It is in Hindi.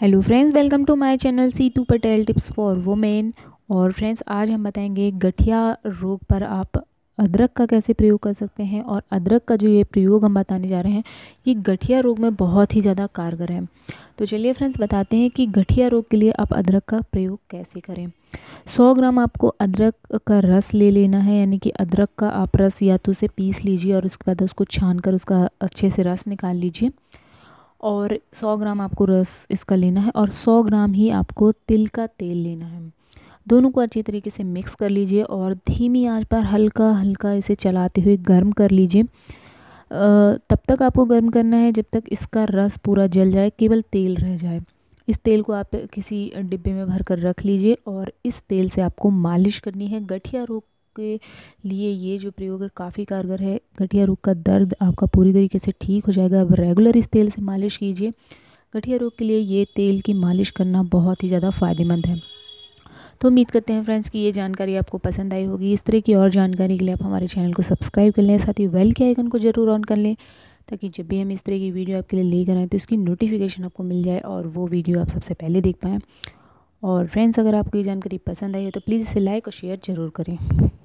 hello friends welcome to my channel Situ Patel tips for women और फ्रेंड्स आज हम बताएंगे गठिया रोग पर आप अदरक का कैसे प्रयोग कर सकते हैं और अदरक का जो ये प्रयोग हम बताने जा रहे हैं ये गठिया रोग में बहुत ही ज़्यादा कारगर है तो चलिए फ्रेंड्स बताते हैं कि गठिया रोग के लिए आप अदरक का प्रयोग कैसे करें 100 ग्राम आपको अदरक का रस ले लेना है यानी कि अदरक का आप रस या तो उसे पीस लीजिए और उसके बाद उसको छान कर उसका अच्छे से रस निकाल लीजिए और सौ ग्राम आपको रस इसका लेना है और सौ ग्राम ही आपको तिल का तेल लेना है दोनों को अच्छी तरीके से मिक्स कर लीजिए और धीमी आंच पर हल्का हल्का इसे चलाते हुए गर्म कर लीजिए तब तक आपको गर्म करना है जब तक इसका रस पूरा जल जाए केवल तेल रह जाए इस तेल को आप किसी डिब्बे में भर कर रख लीजिए और इस तेल से आपको मालिश करनी है गठिया रोग आपके लिए ये जो प्रयोग है काफ़ी कारगर है गठिया रोग का दर्द आपका पूरी तरीके से ठीक हो जाएगा अब रेगुलर इस तेल से मालिश कीजिए गठिया रोग के लिए ये तेल की मालिश करना बहुत ही ज़्यादा फ़ायदेमंद है तो उम्मीद करते हैं फ्रेंड्स कि ये जानकारी आपको पसंद आई होगी इस तरह की और जानकारी के लिए आप हमारे चैनल को सब्सक्राइब कर लें साथ ही वेल के आइकन को ज़रूर ऑन कर लें ताकि जब भी हम इस तरह की वीडियो आपके लिए लेकर आएँ तो इसकी नोटिफिकेशन आपको मिल जाए और वो वीडियो आप सबसे पहले देख पाएँ और फ्रेंड्स अगर आपको ये जानकारी पसंद आई है तो प्लीज़ इसे लाइक और शेयर ज़रूर करें